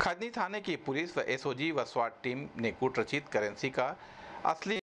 खदनी थाने की पुलिस व एसओजी व स्वाट टीम ने गुट रचित करेंसी का असली